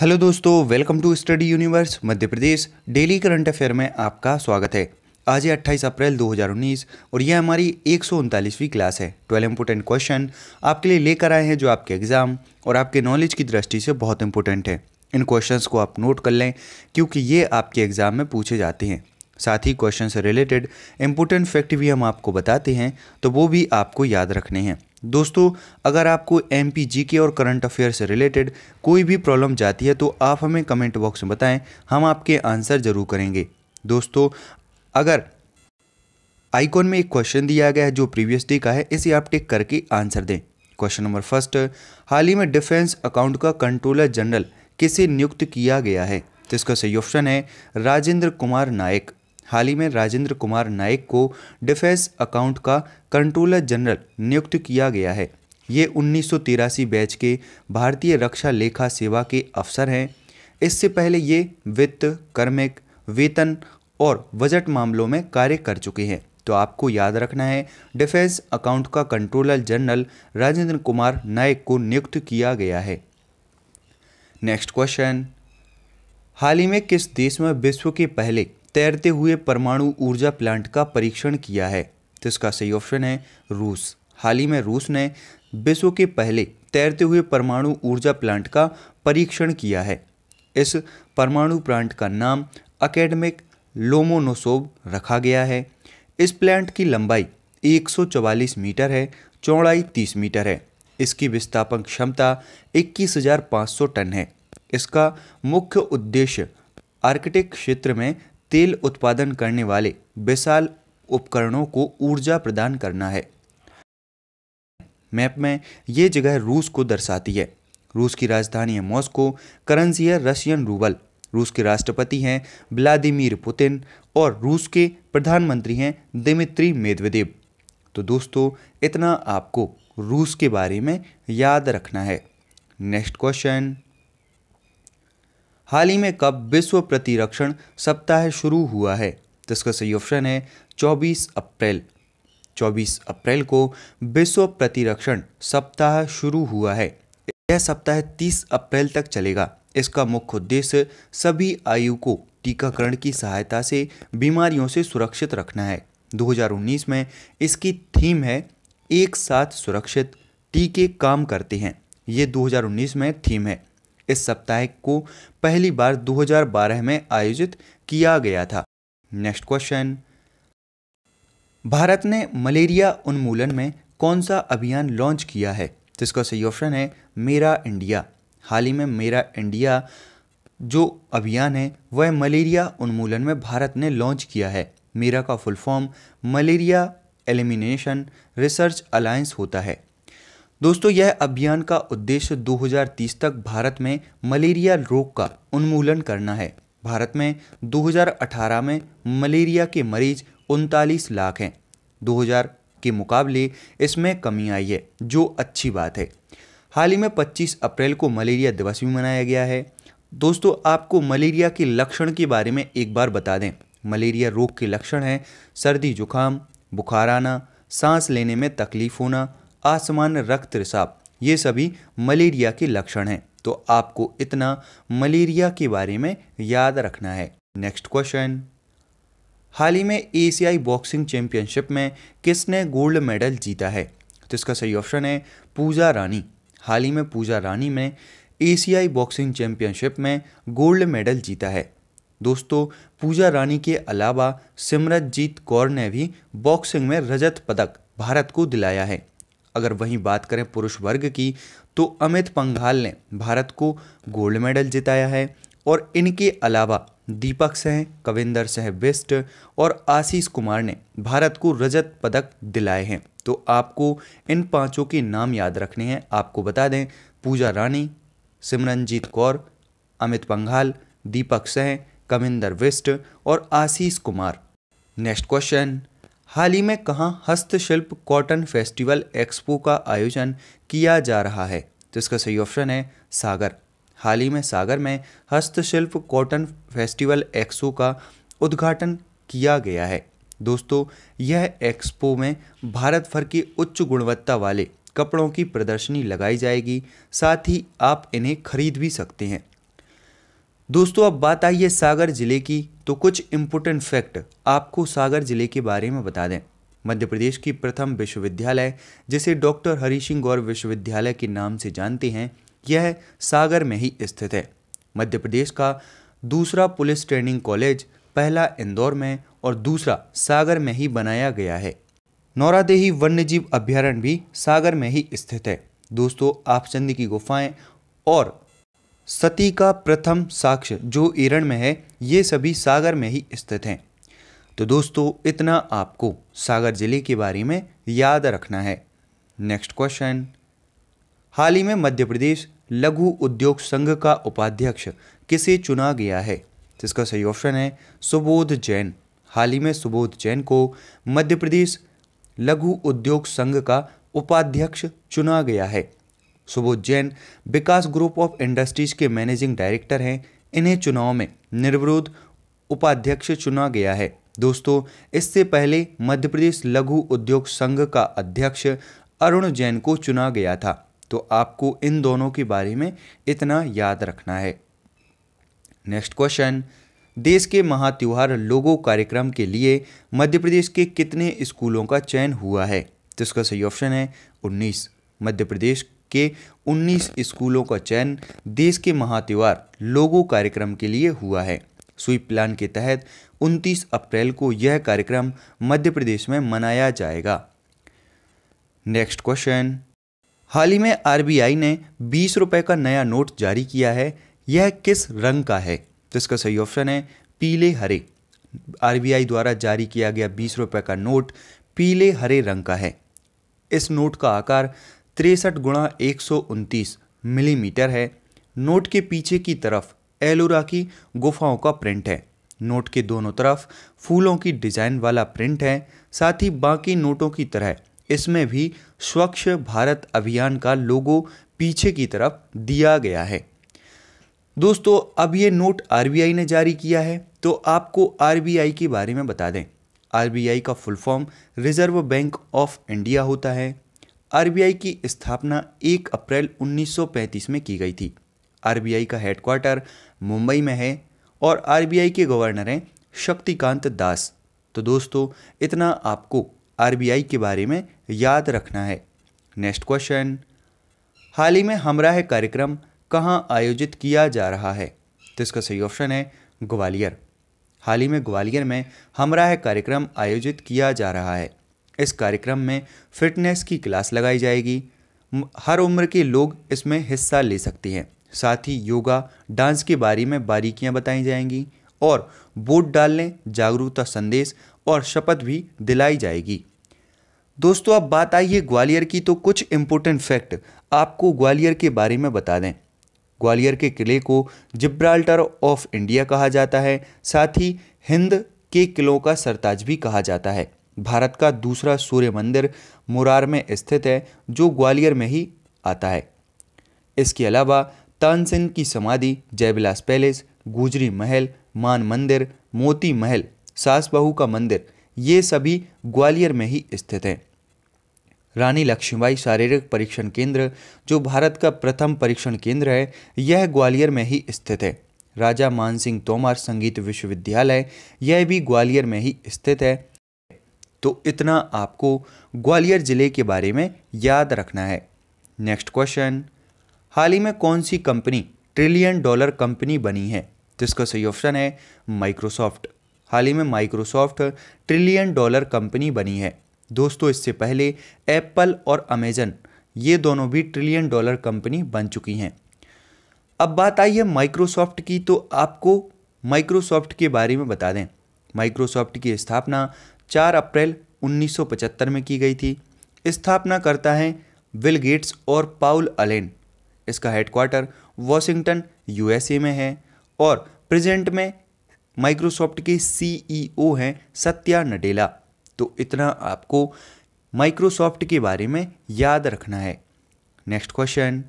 hello दोस्तों welcome to study universe Madhya Pradesh daily current affair में आपका स्वागत है आज है 28 अप्रैल 2019 और यह हमारी एक क्लास है ट्वेल्व इंपोर्टेंट क्वेश्चन आपके लिए लेकर आए हैं जो आपके एग्ज़ाम और आपके नॉलेज की दृष्टि से बहुत इंपॉर्टेंट है इन क्वेश्चंस को आप नोट कर लें क्योंकि ये आपके एग्ज़ाम में पूछे जाते हैं साथ ही क्वेश्चन से रिलेटेड इंपॉर्टेंट फैक्ट भी हम आपको बताते हैं तो वो भी आपको याद रखने हैं दोस्तों अगर आपको एम पी जी के और करंट अफेयर से रिलेटेड कोई भी प्रॉब्लम जाती है तो आप हमें कमेंट बॉक्स में बताएं हम आपके आंसर ज़रूर करेंगे दोस्तों अगर आइकॉन में एक क्वेश्चन दिया गया है जो प्रीवियस डे का है इसे आप टिक करके आंसर दें क्वेश्चन नंबर फर्स्ट हाल ही में डिफेंस अकाउंट का कंट्रोलर जनरल किसे नियुक्त किया गया है तो इसका सही ऑप्शन है राजेंद्र कुमार नायक हाल ही में राजेंद्र कुमार नाइक को डिफेंस अकाउंट का कंट्रोलर जनरल नियुक्त किया गया है ये उन्नीस बैच के भारतीय रक्षा लेखा सेवा के अफसर हैं इससे पहले ये वित्त कर्मिक वेतन और बजट मामलों में कार्य कर चुके हैं तो आपको याद रखना है डिफेंस अकाउंट का कंट्रोलर जनरल राजेंद्र कुमार नायक को नियुक्त किया गया है नेक्स्ट क्वेश्चन हाल ही में किस देश में विश्व के पहले तैरते हुए परमाणु ऊर्जा प्लांट का परीक्षण किया है तो इसका सही ऑप्शन है रूस हाल ही में रूस ने विश्व के पहले तैरते हुए परमाणु ऊर्जा प्लांट का परीक्षण किया है इस परमाणु प्लांट का नाम अकेडमिक लोमोनोसोव रखा गया है इस प्लांट की लंबाई 144 मीटर है चौड़ाई 30 मीटर है इसकी विस्थापन क्षमता 21,500 टन है इसका मुख्य उद्देश्य आर्कटिक क्षेत्र में तेल उत्पादन करने वाले विशाल उपकरणों को ऊर्जा प्रदान करना है मैप में ये जगह रूस को दर्शाती है रूस की राजधानी है मॉस्को करेंसी है रशियन रूबल रूस के राष्ट्रपति हैं व्लादिमीर पुतिन और रूस के प्रधानमंत्री हैं दिमित्री मेदवेदेव तो दोस्तों इतना आपको रूस के बारे में याद रखना है नेक्स्ट क्वेश्चन हाल ही में कब विश्व प्रतिरक्षण सप्ताह शुरू हुआ है जिसका सही ऑप्शन है 24 अप्रैल 24 अप्रैल को विश्व प्रतिरक्षण सप्ताह शुरू हुआ है यह सप्ताह 30 अप्रैल तक चलेगा इसका मुख्य उद्देश्य सभी आयु को टीकाकरण की सहायता से बीमारियों से सुरक्षित रखना है 2019 में इसकी थीम है एक साथ सुरक्षित टीके काम करते हैं ये 2019 में थीम है इस साप्ताहिक को पहली बार 2012 में आयोजित किया गया था नेक्स्ट क्वेश्चन भारत ने मलेरिया उन्मूलन में कौन सा अभियान लॉन्च किया है जिसका सही ऑप्शन है मेरा इंडिया हाल ही में मेरा इंडिया जो अभियान है वह मलेरिया उन्मूलन में भारत ने लॉन्च किया है मेरा का full form malaria elimination research alliance होता है दोस्तों यह अभियान का उद्देश्य 2030 तक भारत में मलेरिया रोग का उन्मूलन करना है भारत में 2018 में मलेरिया के मरीज उनतालीस लाख हैं 2000 के मुकाबले इसमें कमी आई है जो अच्छी बात है हाल ही में 25 अप्रैल को मलेरिया दिवस भी मनाया गया है दोस्तों आपको मलेरिया के लक्षण के बारे में एक बार बता दें मलेरिया रोग के लक्षण हैं सर्दी जुकाम बुखार आना सांस लेने में तकलीफ होना आसमान रक्त रिसाव ये सभी मलेरिया के लक्षण हैं तो आपको इतना मलेरिया के बारे में याद रखना है नेक्स्ट क्वेश्चन हाल ही में एशियाई बॉक्सिंग चैंपियनशिप में किसने गोल्ड मेडल जीता है तो इसका सही ऑप्शन है पूजा रानी हाल ही में पूजा रानी ने एशियाई बॉक्सिंग चैंपियनशिप में गोल्ड मेडल जीता है दोस्तों पूजा रानी के अलावा सिमरतजीत कौर ने भी बॉक्सिंग में रजत पदक भारत को दिलाया है अगर वहीं बात करें पुरुष वर्ग की तो अमित पंघाल ने भारत को गोल्ड मेडल जिताया है और इनके अलावा दीपक सह कविंदर सह बिस्ट और आशीष कुमार ने भारत को रजत पदक दिलाए हैं तो आपको इन पांचों के नाम याद रखने हैं आपको बता दें पूजा रानी सिमरनजीत कौर अमित पंघाल दीपक सह कविंदर बिस्ट और आशीष कुमार नेक्स्ट क्वेश्चन हाल ही में कहाँ हस्तशिल्प कॉटन फेस्टिवल एक्सपो का आयोजन किया जा रहा है तो इसका सही ऑप्शन है सागर हाल ही में सागर में हस्तशिल्प कॉटन फेस्टिवल एक्सपो का उद्घाटन किया गया है दोस्तों यह एक्सपो में भारत भर की उच्च गुणवत्ता वाले कपड़ों की प्रदर्शनी लगाई जाएगी साथ ही आप इन्हें खरीद भी सकते हैं दोस्तों अब बात आई है सागर जिले की तो कुछ इम्पोर्टेंट फैक्ट आपको सागर जिले के बारे में बता दें मध्य प्रदेश की प्रथम विश्वविद्यालय जिसे डॉक्टर हरी सिंह गौर विश्वविद्यालय के नाम से जानते हैं यह सागर में ही स्थित है मध्य प्रदेश का दूसरा पुलिस ट्रेनिंग कॉलेज पहला इंदौर में और दूसरा सागर में ही बनाया गया है नौरादेही वन्यजीव अभ्यारण्य भी सागर में ही स्थित है दोस्तों आप चंद की गुफाएं और सती का प्रथम साक्ष्य जो इरण में है ये सभी सागर में ही स्थित हैं तो दोस्तों इतना आपको सागर जिले के बारे में याद रखना है नेक्स्ट क्वेश्चन हाल ही में मध्य प्रदेश लघु उद्योग संघ का उपाध्यक्ष किसे चुना गया है जिसका सही ऑप्शन है सुबोध जैन हाल ही में सुबोध जैन को मध्य प्रदेश लघु उद्योग संघ का उपाध्यक्ष चुना गया है Subodh Jain Vikas group of industries के मैनेजिंग डायरेक्टर हैं इन्हें चुनाव में निर्विरोध उपाध्यक्ष चुना गया है दोस्तों इससे पहले मध्य प्रदेश लघु उद्योग संघ का अध्यक्ष अरुण जैन को चुना गया था तो आपको इन दोनों के बारे में इतना याद रखना है नेक्स्ट क्वेश्चन देश के महात्योहार लोगो कार्यक्रम के लिए मध्य प्रदेश के कितने स्कूलों का चयन हुआ है तो इसका सही ऑप्शन है 19 मध्य प्रदेश के 19 स्कूलों का चयन देश के महात्यौहार लोगो कार्यक्रम के लिए हुआ है स्वीप प्लान के तहत 29 अप्रैल को यह कार्यक्रम मध्य प्रदेश में मनाया जाएगा नेक्स्ट क्वेश्चन हाल ही में आरबीआई ने बीस रुपए का नया नोट जारी किया है यह किस रंग का है तो इसका सही ऑप्शन है पीले हरे आरबीआई द्वारा जारी किया गया बीस रुपए का नोट पीले हरे रंग का है इस नोट का आकार तिरसठ गुणा एक मिलीमीटर है नोट के पीछे की तरफ एलोरा की गुफाओं का प्रिंट है नोट के दोनों तरफ फूलों की डिजाइन वाला प्रिंट है साथ ही बाकी नोटों की तरह इसमें भी स्वच्छ भारत अभियान का लोगो पीछे की तरफ दिया गया है दोस्तों अब ये नोट आरबीआई ने जारी किया है तो आपको आरबीआई के बारे में बता दें आरबीआई का full form reserve bank of India होता है आर की स्थापना 1 अप्रैल 1935 में की गई थी आर का हेडक्वार्टर मुंबई में है और आर के गवर्नर हैं शक्तिकांत दास तो दोस्तों इतना आपको आर के बारे में याद रखना है नेक्स्ट क्वेश्चन हाल ही में हमरा है कार्यक्रम कहाँ आयोजित किया जा रहा है तो इसका सही ऑप्शन है ग्वालियर हाल ही में ग्वालियर में हमरा है कार्यक्रम आयोजित किया जा रहा है इस कार्यक्रम में फिटनेस की क्लास लगाई जाएगी हर उम्र के लोग इसमें हिस्सा ले सकते हैं साथ ही योगा डांस के बारे में बारीकियां बताई जाएंगी और वोट डालने जागरूकता संदेश और शपथ भी दिलाई जाएगी दोस्तों अब बात आई है ग्वालियर की तो कुछ इम्पोर्टेंट फैक्ट आपको ग्वालियर के बारे में बता दें ग्वालियर के किले को जिब्राल्टर ऑफ इंडिया कहा जाता है साथ ही हिंद के किलों का सरताज भी कहा जाता है भारत का दूसरा सूर्य मंदिर मुरार में स्थित है जो ग्वालियर में ही आता है इसके अलावा तानसेन की समाधि जयबिलास पैलेस गुजरी महल मान मंदिर मोती महल सास बहू का मंदिर ये सभी ग्वालियर में ही स्थित हैं रानी लक्ष्मीबाई शारीरिक परीक्षण केंद्र जो भारत का प्रथम परीक्षण केंद्र है यह ग्वालियर में ही स्थित है राजा मानसिंह तोमर संगीत विश्वविद्यालय यह भी ग्वालियर में ही स्थित है तो इतना आपको ग्वालियर ज़िले के बारे में याद रखना है नेक्स्ट क्वेश्चन हाल ही में कौन सी कंपनी ट्रिलियन डॉलर कंपनी बनी है तो इसका सही ऑप्शन है माइक्रोसॉफ्ट हाल ही में माइक्रोसॉफ्ट ट्रिलियन डॉलर कंपनी बनी है दोस्तों इससे पहले एप्पल और अमेजन ये दोनों भी ट्रिलियन डॉलर कंपनी बन चुकी हैं अब बात आई है माइक्रोसॉफ्ट की तो आपको माइक्रोसॉफ्ट के बारे में बता दें माइक्रोसॉफ्ट की स्थापना 4 अप्रैल 1975 में की गई थी स्थापना करता है विल गेट्स और पाउल अलेन इसका हेडक्वार्टर वॉशिंगटन यूएसए में है और प्रेजेंट में माइक्रोसॉफ्ट के सीईओ हैं सत्या नडेला तो इतना आपको माइक्रोसॉफ्ट के बारे में याद रखना है नेक्स्ट क्वेश्चन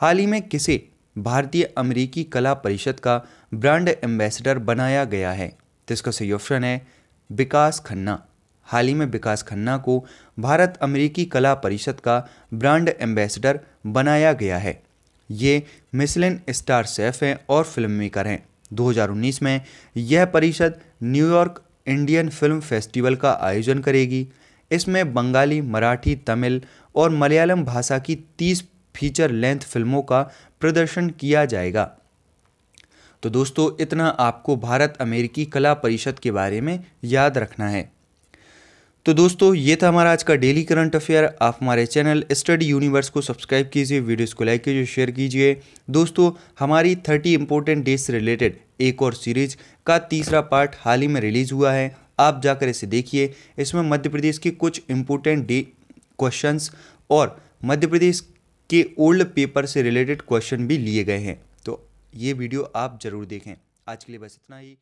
हाल ही में किसे भारतीय अमेरिकी कला परिषद का ब्रांड एम्बेसडर बनाया गया है तो इसका सही ऑप्शन है विकास खन्ना हाल ही में विकास खन्ना को भारत अमेरिकी कला परिषद का ब्रांड एम्बेसडर बनाया गया है ये मिसलिन स्टार सेफ हैं और फिल्म मेकर हैं 2019 में यह परिषद न्यूयॉर्क इंडियन फिल्म फेस्टिवल का आयोजन करेगी इसमें बंगाली मराठी तमिल और मलयालम भाषा की 30 फीचर लेंथ फिल्मों का प्रदर्शन किया जाएगा तो दोस्तों इतना आपको भारत अमेरिकी कला परिषद के बारे में याद रखना है तो दोस्तों ये था हमारा आज का डेली करंट अफेयर आप हमारे चैनल स्टडी यूनिवर्स को सब्सक्राइब कीजिए वीडियोस को लाइक कीजिए शेयर कीजिए दोस्तों हमारी थर्टी इंपॉर्टेंट डेज से रिलेटेड एक और सीरीज का तीसरा पार्ट हाल ही में रिलीज़ हुआ है आप जाकर इसे देखिए इसमें मध्य प्रदेश के कुछ इम्पोर्टेंट डे क्वेश्चन और मध्य प्रदेश के ओल्ड पेपर से रिलेटेड क्वेश्चन भी लिए गए हैं ये वीडियो आप ज़रूर देखें आज के लिए बस इतना ही